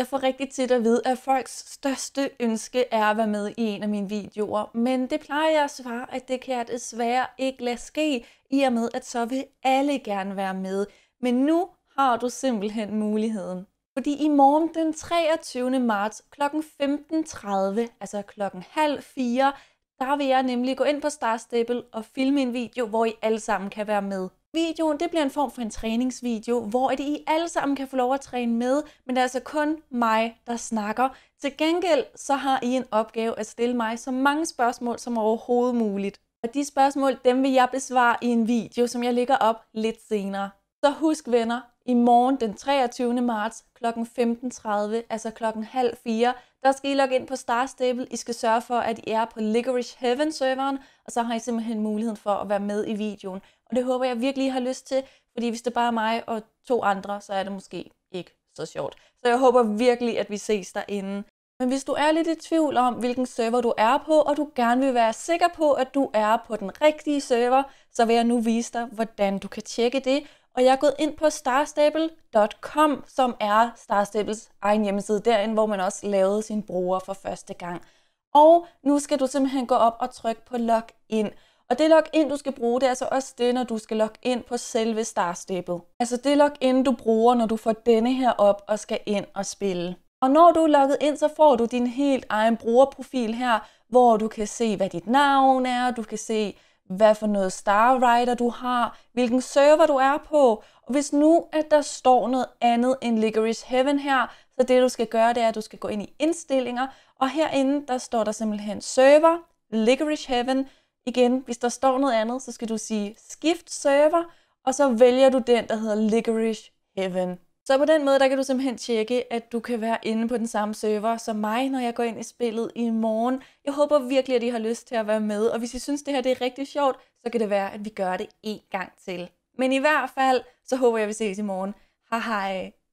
Jeg får rigtig tit at vide, at folks største ønske er at være med i en af mine videoer, men det plejer jeg at svare, at det kan jeg desværre ikke lade ske, i og med at så vil alle gerne være med. Men nu har du simpelthen muligheden. Fordi i morgen den 23. marts kl. 15.30, altså klokken halv fire, der vil jeg nemlig gå ind på Star Stable og filme en video, hvor I alle sammen kan være med. Videoen det bliver en form for en træningsvideo, hvor det I alle sammen kan få lov at træne med, men det er altså kun mig, der snakker. Til gengæld så har I en opgave at stille mig så mange spørgsmål som overhovedet muligt. Og de spørgsmål, dem vil jeg besvare i en video, som jeg lægger op lidt senere. Så husk venner, i morgen den 23. marts kl. 15.30, altså kl. halv fire. Der skal I logge ind på Star Stable. I skal sørge for, at I er på Licorice Heaven-serveren, og så har I simpelthen muligheden for at være med i videoen. Og det håber jeg virkelig, I har lyst til, fordi hvis det bare er mig og to andre, så er det måske ikke så sjovt. Så jeg håber virkelig, at vi ses derinde. Men hvis du er lidt i tvivl om, hvilken server du er på, og du gerne vil være sikker på, at du er på den rigtige server, så vil jeg nu vise dig, hvordan du kan tjekke det. Og jeg er gået ind på starstable.com, som er Starstables egen hjemmeside, derinde hvor man også lavede sin bruger for første gang. Og nu skal du simpelthen gå op og trykke på log Og det login, du skal bruge, det er altså også det, når du skal logge ind på selve Starstable. Altså det login, du bruger, når du får denne her op og skal ind og spille. Og når du er logget ind, så får du din helt egen brugerprofil her, hvor du kan se, hvad dit navn er, du kan se, hvad for noget Star Rider du har, hvilken server du er på. Og hvis nu, at der står noget andet end Licorice Heaven her, så det du skal gøre, det er, at du skal gå ind i indstillinger, og herinde, der står der simpelthen server, Licorice Heaven. Igen, hvis der står noget andet, så skal du sige skift server, og så vælger du den, der hedder Licorice Heaven. Så på den måde, der kan du simpelthen tjekke, at du kan være inde på den samme server som mig, når jeg går ind i spillet i morgen. Jeg håber virkelig, at I har lyst til at være med, og hvis I synes, det her det er rigtig sjovt, så kan det være, at vi gør det en gang til. Men i hvert fald, så håber jeg, at vi ses i morgen. Hej hej!